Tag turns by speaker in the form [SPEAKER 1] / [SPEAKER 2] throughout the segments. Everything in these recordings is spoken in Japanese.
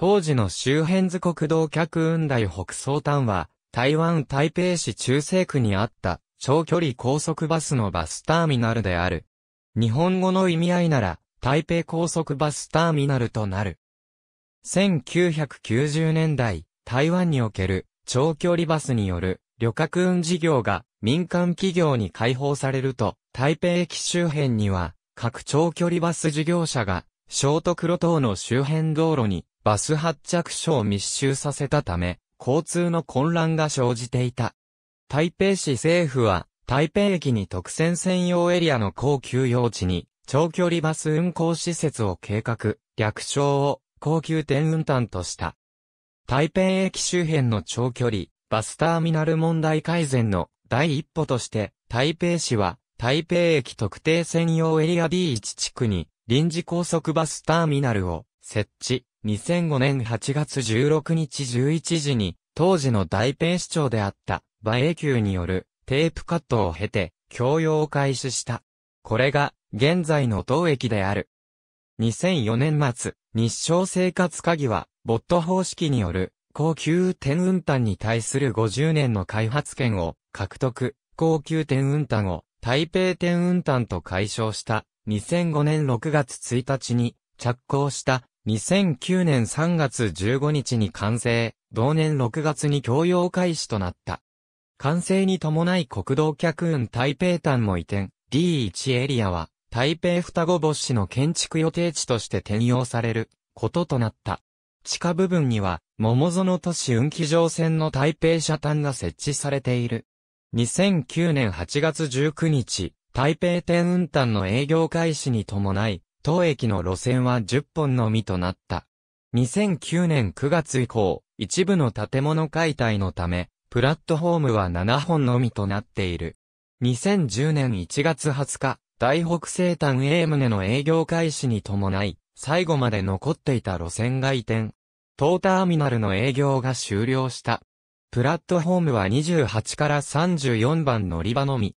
[SPEAKER 1] 当時の周辺図国道客雲台北総端は、台湾台北市中西区にあった長距離高速バスのバスターミナルである。日本語の意味合いなら、台北高速バスターミナルとなる。1990年代、台湾における長距離バスによる旅客運事業が民間企業に開放されると、台北駅周辺には各長距離バス事業者が、ショートクロ等の周辺道路にバス発着所を密集させたため、交通の混乱が生じていた。台北市政府は、台北駅に特選専用エリアの高級用地に、長距離バス運行施設を計画、略称を高級店運搬とした。台北駅周辺の長距離、バスターミナル問題改善の第一歩として、台北市は、台北駅特定専用エリア D1 地区に、臨時高速バスターミナルを設置、2005年8月16日11時に、当時の大北市長であった、馬英九によるテープカットを経て、供用を開始した。これが、現在の当駅である。2004年末、日照生活鍵は、ボット方式による、高級天運炭に対する50年の開発権を獲得、高級天運炭を台北天運炭と解消した2005年6月1日に着工した2009年3月15日に完成、同年6月に供用開始となった。完成に伴い国道客運台北端も移転、D1 エリアは、台北双子母市の建築予定地として転用される、こととなった。地下部分には、桃園都市運気乗線の台北車端が設置されている。2009年8月19日、台北天運端の営業開始に伴い、当駅の路線は10本のみとなった。2009年9月以降、一部の建物解体のため、プラットフォームは7本のみとなっている。2010年1月20日、大北西端 A 棟の営業開始に伴い、最後まで残っていた路線が移転。当ターミナルの営業が終了した。プラットフォームは28から34番乗り場のみ。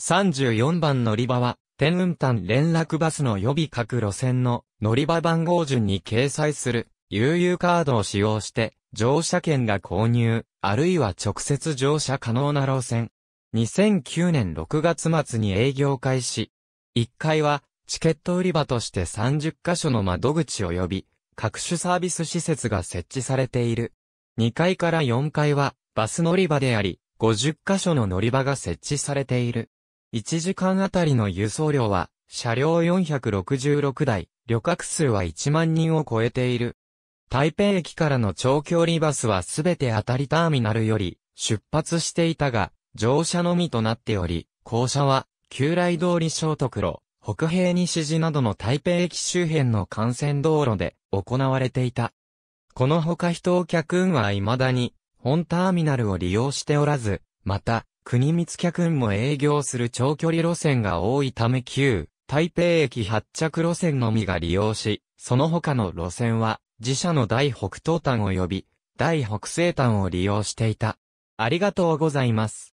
[SPEAKER 1] 34番乗り場は天運丹連絡バスの予備各路線の乗り場番号順に掲載する UU カードを使用して乗車券が購入、あるいは直接乗車可能な路線。2009年6月末に営業開始。1階はチケット売り場として30カ所の窓口及び各種サービス施設が設置されている。2階から4階はバス乗り場であり、50カ所の乗り場が設置されている。1時間あたりの輸送量は、車両466台、旅客数は1万人を超えている。台北駅からの長距離バスはすべてあたりターミナルより出発していたが、乗車のみとなっており、校舎は、旧来通り小徳路、北平西寺などの台北駅周辺の幹線道路で行われていた。このほか人客運は未だに、本ターミナルを利用しておらず、また、国光客運も営業する長距離路線が多いため旧、台北駅発着路線のみが利用し、その他の路線は、自社の大北東端及び、大北西端を利用していた。ありがとうございます。